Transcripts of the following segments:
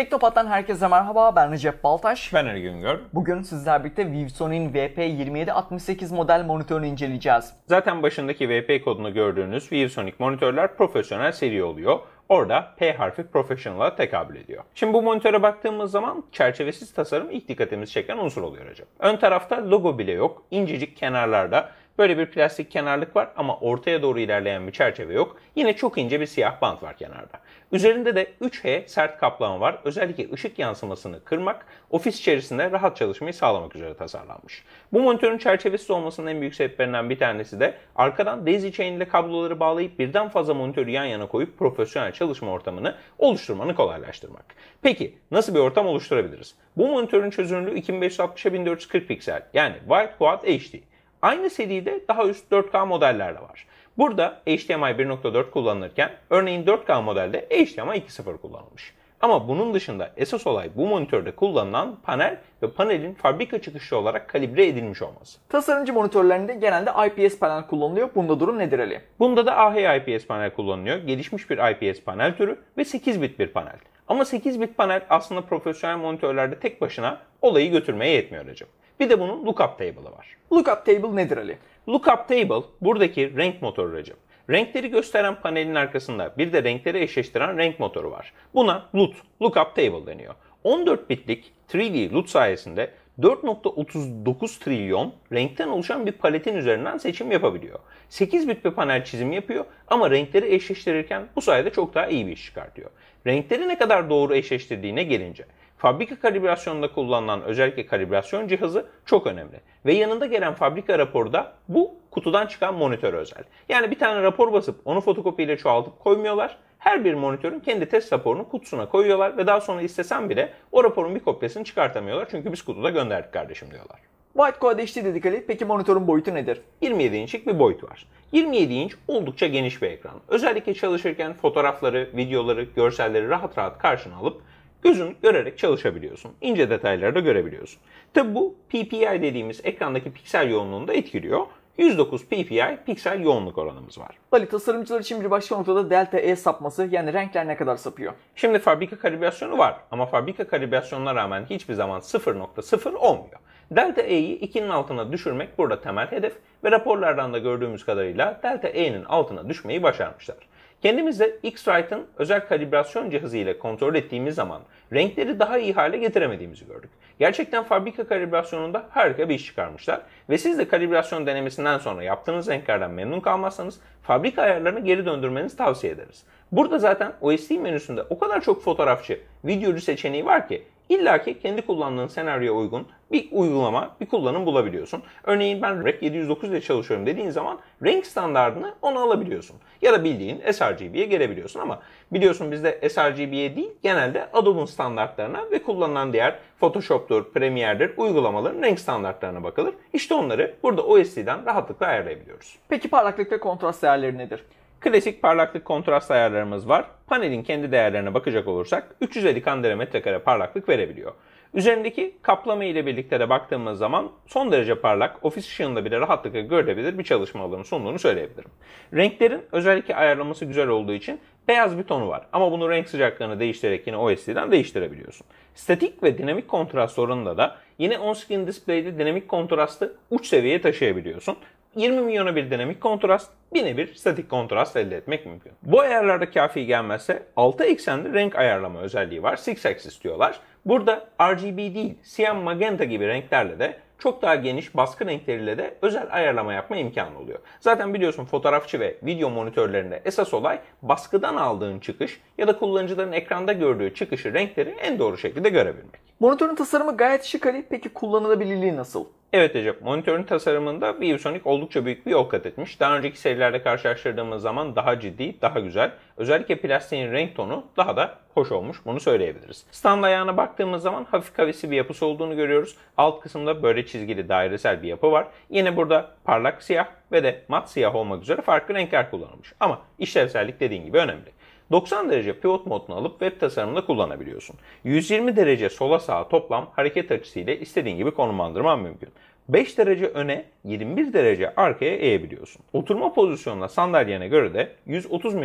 Teknopat'tan herkese merhaba. Ben Recep Baltaş. Ben Ergün Güngör. Bugün sizler birlikte Vivson'in VP2768 model monitörünü inceleyeceğiz. Zaten başındaki VP kodunu gördüğünüz Vivsonic monitörler profesyonel seri oluyor. Orada P harfi Professional'a tekabül ediyor. Şimdi bu monitöre baktığımız zaman çerçevesiz tasarım ilk dikkatimizi çeken unsur oluyor acaba. Ön tarafta logo bile yok. İncecik kenarlarda Böyle bir plastik kenarlık var ama ortaya doğru ilerleyen bir çerçeve yok. Yine çok ince bir siyah bant var kenarda. Üzerinde de 3H sert kaplama var. Özellikle ışık yansımasını kırmak, ofis içerisinde rahat çalışmayı sağlamak üzere tasarlanmış. Bu monitörün çerçevesiz olmasının en büyük sebeplerinden bir tanesi de arkadan daisy chain ile kabloları bağlayıp birden fazla monitörü yan yana koyup profesyonel çalışma ortamını oluşturmanı kolaylaştırmak. Peki nasıl bir ortam oluşturabiliriz? Bu monitörün çözünürlüğü 2560x1440 piksel yani Wide Quad HD. Aynı seride daha üst 4K modeller de var. Burada HDMI 1.4 kullanılırken örneğin 4K modelde HDMI 2.0 kullanılmış. Ama bunun dışında esas olay bu monitörde kullanılan panel ve panelin fabrika çıkışlı olarak kalibre edilmiş olması. Tasarımcı monitörlerinde genelde IPS panel kullanılıyor. Bunda durum nedir Ali? Bunda da AHE IPS panel kullanılıyor. Gelişmiş bir IPS panel türü ve 8 bit bir panel. Ama 8 bit panel aslında profesyonel monitörlerde tek başına olayı götürmeye yetmiyor Recep. Bir de bunun lookup table'ı var. Lookup table nedir Ali? Lookup table buradaki renk motoru Recep. Renkleri gösteren panelin arkasında bir de renkleri eşleştiren renk motoru var. Buna LUT, Lookup Table deniyor. 14 bitlik 3D LUT sayesinde 4.39 trilyon renkten oluşan bir paletin üzerinden seçim yapabiliyor. 8 bit bir panel çizimi yapıyor ama renkleri eşleştirirken bu sayede çok daha iyi bir iş çıkartıyor. Renkleri ne kadar doğru eşleştirdiğine gelince fabrika kalibrasyonunda kullanılan özellikle kalibrasyon cihazı çok önemli. Ve yanında gelen fabrika raporda bu kutudan çıkan monitör özel. Yani bir tane rapor basıp onu fotokopiyle çoğaltıp koymuyorlar her bir monitörün kendi test raporunu kutusuna koyuyorlar ve daha sonra istesen bile o raporun bir kopyasını çıkartamıyorlar. Çünkü biz kutuda gönderdik kardeşim diyorlar. White HD dedik Ali. Peki monitörün boyutu nedir? 27 inçlik bir boyut var. 27 inç oldukça geniş bir ekran. Özellikle çalışırken fotoğrafları, videoları, görselleri rahat rahat karşına alıp gözün görerek çalışabiliyorsun. İnce detayları da görebiliyorsun. Tabi bu PPI dediğimiz ekrandaki piksel yoğunluğunu da etkiliyor. 109 ppi piksel yoğunluk oranımız var. Ali tasarımcılar için bir başka noktada delta E sapması yani renkler ne kadar sapıyor? Şimdi fabrika kalibrasyonu var ama fabrika kalibrasyonuna rağmen hiçbir zaman 0.0 olmuyor. Delta E'yi 2'nin altına düşürmek burada temel hedef ve raporlardan da gördüğümüz kadarıyla delta E'nin altına düşmeyi başarmışlar. Kendimizde X-Rite'ın özel kalibrasyon cihazı ile kontrol ettiğimiz zaman renkleri daha iyi hale getiremediğimizi gördük. Gerçekten fabrika kalibrasyonunda harika bir iş çıkarmışlar ve siz de kalibrasyon denemesinden sonra yaptığınız renklerden memnun kalmazsanız fabrika ayarlarını geri döndürmenizi tavsiye ederiz. Burada zaten OSD menüsünde o kadar çok fotoğrafçı, videocu seçeneği var ki İlla ki kendi kullandığın senaryoya uygun bir uygulama, bir kullanım bulabiliyorsun. Örneğin ben REC 709 ile çalışıyorum dediğin zaman renk standartını ona alabiliyorsun. Ya da bildiğin sRGB'ye gelebiliyorsun ama biliyorsun bizde sRGB'ye değil genelde Adobe'un standartlarına ve kullanılan diğer Photoshop'tur, Premiere'dir uygulamaların renk standartlarına bakılır. İşte onları burada OSD'den rahatlıkla ayarlayabiliyoruz. Peki parlaklık ve kontrast değerleri nedir? Klasik parlaklık kontrast ayarlarımız var. Panelin kendi değerlerine bakacak olursak 350 kandela metrekare parlaklık verebiliyor. Üzerindeki kaplama ile birlikte de baktığımız zaman son derece parlak, ofis ışığında bile rahatlıkla görülebilir bir çalışma alanı sunduğunu söyleyebilirim. Renklerin özellikle ayarlaması güzel olduğu için beyaz bir tonu var ama bunu renk sıcaklığını değiştirerek yine OSD'den değiştirebiliyorsun. Statik ve dinamik kontrast sorununda da yine on-screen display'de dinamik kontrastı uç seviyeye taşıyabiliyorsun. 20 milyona bir dinamik kontrast, bine bir statik kontrast elde etmek mümkün. Bu ayarlarda kafi gelmezse 6 eksenli renk ayarlama özelliği var. Six axis diyorlar. Burada RGB değil, cyan magenta gibi renklerle de çok daha geniş baskı renkleriyle de özel ayarlama yapma imkanı oluyor. Zaten biliyorsun fotoğrafçı ve video monitörlerinde esas olay baskıdan aldığın çıkış ya da kullanıcıların ekranda gördüğü çıkışı renkleri en doğru şekilde görebilmek. Monitörün tasarımı gayet şık Ali. Peki kullanılabilirliği nasıl? Evet Ecep, monitörün tasarımında Viewsonic oldukça büyük bir yol kat etmiş. Daha önceki serilerde karşılaştırdığımız zaman daha ciddi, daha güzel. Özellikle plastiğin renk tonu daha da hoş olmuş, bunu söyleyebiliriz. Stand ayağına baktığımız zaman hafif kavisi bir yapısı olduğunu görüyoruz. Alt kısımda böyle çizgili dairesel bir yapı var. Yine burada parlak siyah ve de mat siyah olmak üzere farklı renkler kullanılmış. Ama işlevsellik dediğin gibi önemli. 90 derece pivot modunu alıp web tasarımında kullanabiliyorsun. 120 derece sola sağa toplam hareket açısıyla istediğin gibi konumlandırman mümkün. 5 derece öne 21 derece arkaya eğebiliyorsun. Oturma pozisyonuna sandalyene göre de 130 mm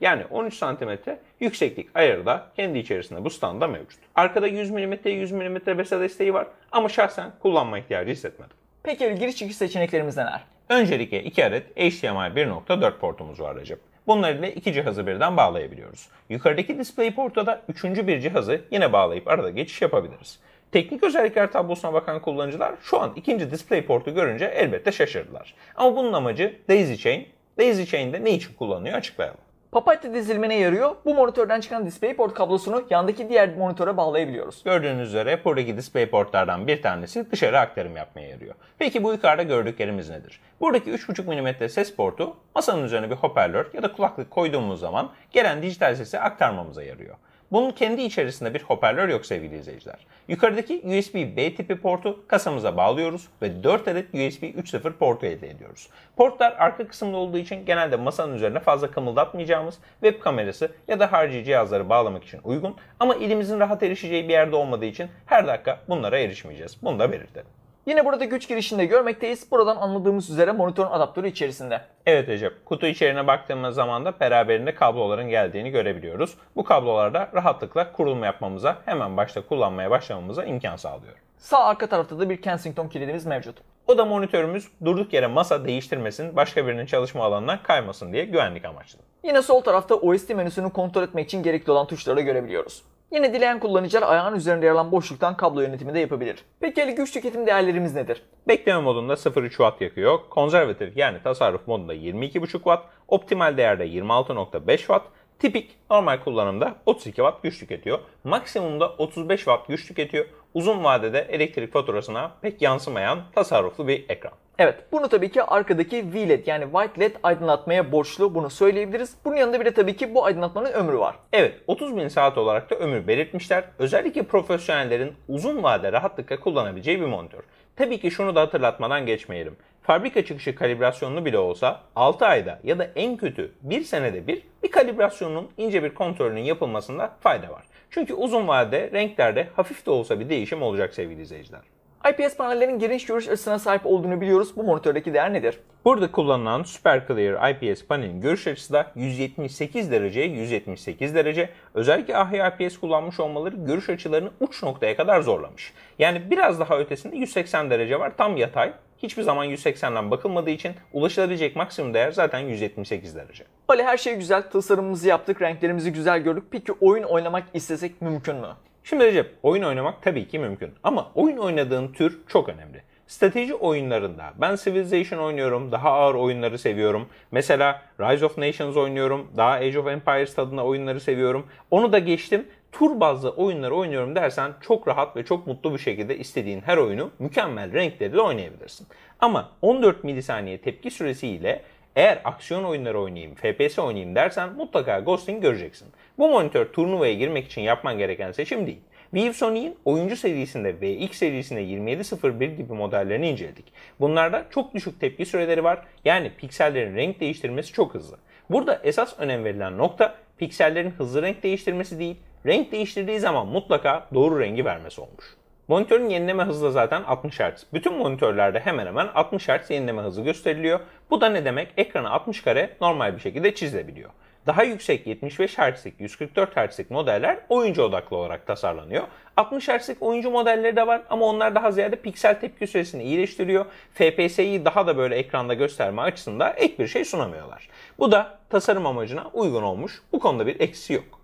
yani 13 cm yükseklik ayarı da kendi içerisinde bu standa mevcut. Arkada 100 mm 100 mm besa desteği var ama şahsen kullanma ihtiyacı hissetmedim. Peki giriş çıkış seçeneklerimiz neler? Öncelikle 2 adet HDMI 1.4 portumuz var Recep. Bunlar ile iki cihazı birden bağlayabiliyoruz. Yukarıdaki DisplayPort'a da üçüncü bir cihazı yine bağlayıp arada geçiş yapabiliriz. Teknik özellikler tablosuna bakan kullanıcılar şu an ikinci DisplayPort'u görünce elbette şaşırdılar. Ama bunun amacı Daisy Chain. Daisy Chain'de ne için kullanılıyor açıklayalım. Papatya dizilmene yarıyor. Bu monitörden çıkan DisplayPort kablosunu yandaki diğer monitöre bağlayabiliyoruz. Gördüğünüz üzere buradaki DisplayPort'lardan bir tanesi dışarı aktarım yapmaya yarıyor. Peki bu yukarıda gördüklerimiz nedir? Buradaki 3.5 mm ses portu masanın üzerine bir hoparlör ya da kulaklık koyduğumuz zaman gelen dijital sesi aktarmamıza yarıyor. Bunun kendi içerisinde bir hoparlör yok sevgili izleyiciler. Yukarıdaki USB B tipi portu kasamıza bağlıyoruz ve 4 adet USB 3.0 portu elde ediyoruz. Portlar arka kısımda olduğu için genelde masanın üzerine fazla kımıldatmayacağımız web kamerası ya da harici cihazları bağlamak için uygun ama elimizin rahat erişeceği bir yerde olmadığı için her dakika bunlara erişmeyeceğiz. Bunu da belirtelim. Yine burada güç girişinde görmekteyiz. Buradan anladığımız üzere monitörün adaptörü içerisinde. Evet Ecep, kutu içeriğine baktığımız zaman da beraberinde kabloların geldiğini görebiliyoruz. Bu kablolarda rahatlıkla kurulum yapmamıza, hemen başta kullanmaya başlamamıza imkan sağlıyor. Sağ arka tarafta da bir Kensington kilidimiz mevcut. O da monitörümüz durduk yere masa değiştirmesin, başka birinin çalışma alanına kaymasın diye güvenlik amaçlı. Yine sol tarafta OSD menüsünü kontrol etmek için gerekli olan tuşları görebiliyoruz. Yine dileyen kullanıcılar ayağın üzerinde yer alan boşluktan kablo yönetimi de yapabilir. Peki güç tüketim değerlerimiz nedir? Bekleme modunda 0.3 Watt yakıyor, konservatif yani tasarruf modunda 22.5 Watt, optimal değerde 26.5 Watt, tipik normal kullanımda 32 Watt güç tüketiyor. Maksimumda 35 Watt güç tüketiyor. Uzun vadede elektrik faturasına pek yansımayan tasarruflu bir ekran. Evet bunu tabii ki arkadaki V-LED yani White LED aydınlatmaya borçlu bunu söyleyebiliriz. Bunun yanında bir de tabii ki bu aydınlatmanın ömrü var. Evet 30 bin saat olarak da ömür belirtmişler. Özellikle profesyonellerin uzun vade rahatlıkla kullanabileceği bir monitör. Tabii ki şunu da hatırlatmadan geçmeyelim. Fabrika çıkışı kalibrasyonlu bile olsa 6 ayda ya da en kötü 1 senede bir bir kalibrasyonun ince bir kontrolünün yapılmasında fayda var. Çünkü uzun vadede renklerde hafif de olsa bir değişim olacak sevgili izleyiciler. IPS panellerin geniş görüş açısına sahip olduğunu biliyoruz. Bu monitördeki değer nedir? Burada kullanılan Super Clear IPS panelin görüş açısı da 178 derece, 178 derece. Özellikle Ahya IPS kullanmış olmaları görüş açılarını uç noktaya kadar zorlamış. Yani biraz daha ötesinde 180 derece var. Tam yatay. Hiçbir zaman 180'den bakılmadığı için ulaşılabilecek maksimum değer zaten 178 derece. Böyle her şey güzel. Tasarımımızı yaptık. Renklerimizi güzel gördük. Peki oyun oynamak istesek mümkün mü? Şimdi Recep, oyun oynamak tabii ki mümkün ama oyun oynadığın tür çok önemli. Strateji oyunlarında ben Civilization oynuyorum, daha ağır oyunları seviyorum. Mesela Rise of Nations oynuyorum, daha Age of Empires tadında oyunları seviyorum. Onu da geçtim, tur bazlı oyunları oynuyorum dersen çok rahat ve çok mutlu bir şekilde istediğin her oyunu mükemmel renkleriyle oynayabilirsin. Ama 14 milisaniye tepki süresiyle eğer aksiyon oyunları oynayayım, FPS oynayayım dersen mutlaka Ghosting göreceksin. Bu monitör turnuvaya girmek için yapman gereken seçim değil. Vivsony'in oyuncu serisinde ve X serisinde 2701 gibi modellerini inceledik. Bunlarda çok düşük tepki süreleri var. Yani piksellerin renk değiştirmesi çok hızlı. Burada esas önem verilen nokta piksellerin hızlı renk değiştirmesi değil, renk değiştirdiği zaman mutlaka doğru rengi vermesi olmuş. Monitörün yenileme hızı da zaten 60 Hz. Bütün monitörlerde hemen hemen 60 Hz yenileme hızı gösteriliyor. Bu da ne demek? Ekrana 60 kare normal bir şekilde çizilebiliyor. Daha yüksek 75 Hz'lik, 144 Hz'lik modeller oyuncu odaklı olarak tasarlanıyor. 60 Hz'lik oyuncu modelleri de var ama onlar daha ziyade piksel tepki süresini iyileştiriyor. FPS'yi daha da böyle ekranda gösterme açısından ek bir şey sunamıyorlar. Bu da tasarım amacına uygun olmuş. Bu konuda bir eksi yok.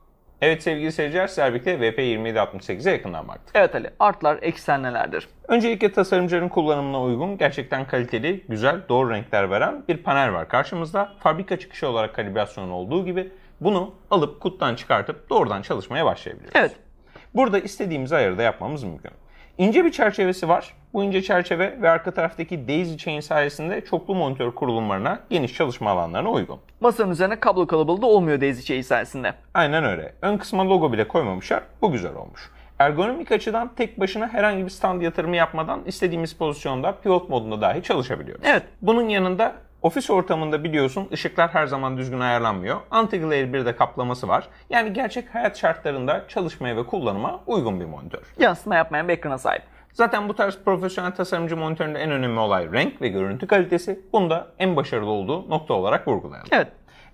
Evet sevgili seyirciler sizler birlikte VP2768'e yakından baktık. Evet Ali artlar eksen nelerdir? Öncelikle tasarımcıların kullanımına uygun gerçekten kaliteli, güzel, doğru renkler veren bir panel var karşımızda. Fabrika çıkışı olarak kalibrasyon olduğu gibi bunu alıp kuttan çıkartıp doğrudan çalışmaya başlayabiliriz. Evet. Burada istediğimiz ayarı da yapmamız mümkün. İnce bir çerçevesi var. Bu ince çerçeve ve arka taraftaki daisy chain sayesinde çoklu monitör kurulumlarına, geniş çalışma alanlarına uygun. Masanın üzerine kablo kalabalığı da olmuyor daisy chain sayesinde. Aynen öyle. Ön kısma logo bile koymamışlar. Bu güzel olmuş. Ergonomik açıdan tek başına herhangi bir stand yatırımı yapmadan istediğimiz pozisyonda pivot modunda dahi çalışabiliyoruz. Evet. Bunun yanında Ofis ortamında biliyorsun ışıklar her zaman düzgün ayarlanmıyor. Anti-glare bir de kaplaması var. Yani gerçek hayat şartlarında çalışmaya ve kullanıma uygun bir monitör. yansıma yapmayan bir ekrana sahip. Zaten bu tarz profesyonel tasarımcı monitöründe en önemli olay renk ve görüntü kalitesi. bunu da en başarılı olduğu nokta olarak vurgulayalım. Evet.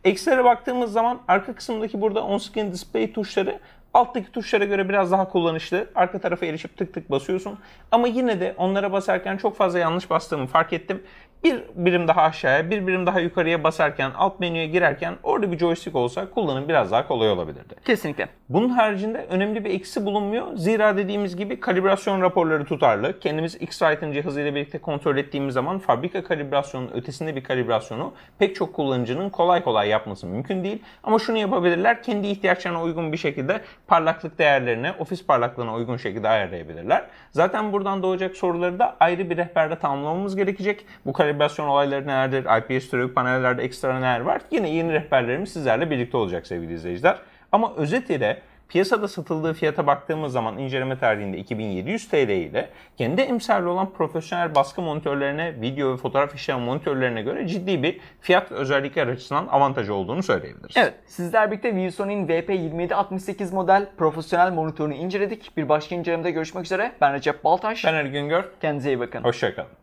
Eksilere baktığımız zaman arka kısımdaki burada on-screen display tuşları alttaki tuşlara göre biraz daha kullanışlı. Arka tarafa erişip tık tık basıyorsun. Ama yine de onlara basarken çok fazla yanlış bastığımı fark ettim bir birim daha aşağıya, bir birim daha yukarıya basarken, alt menüye girerken orada bir joystick olsa kullanım biraz daha kolay olabilirdi. Kesinlikle. Bunun haricinde önemli bir eksi bulunmuyor. Zira dediğimiz gibi kalibrasyon raporları tutarlı. Kendimiz X-Rite'ın cihazıyla birlikte kontrol ettiğimiz zaman fabrika kalibrasyonunun ötesinde bir kalibrasyonu pek çok kullanıcının kolay kolay yapması mümkün değil. Ama şunu yapabilirler. Kendi ihtiyaçlarına uygun bir şekilde parlaklık değerlerini ofis parlaklığına uygun şekilde ayarlayabilirler. Zaten buradan doğacak soruları da ayrı bir rehberde tamamlamamız gerekecek. Bu kalibrasyon kalibrasyon olayları nelerdir, IPS türevi panellerde ekstra neler var yine yeni rehberlerimiz sizlerle birlikte olacak sevgili izleyiciler. Ama özet ile piyasada satıldığı fiyata baktığımız zaman inceleme tarihinde 2700 TL ile kendi emsali olan profesyonel baskı monitörlerine, video ve fotoğraf işlem monitörlerine göre ciddi bir fiyat özellikler açısından avantajı olduğunu söyleyebiliriz. Evet, sizler birlikte Wilson'in VP2768 model profesyonel monitörünü inceledik. Bir başka incelemede görüşmek üzere. Ben Recep Baltaş. Ben Ergün Güngör. Kendinize iyi bakın. Hoşçakalın.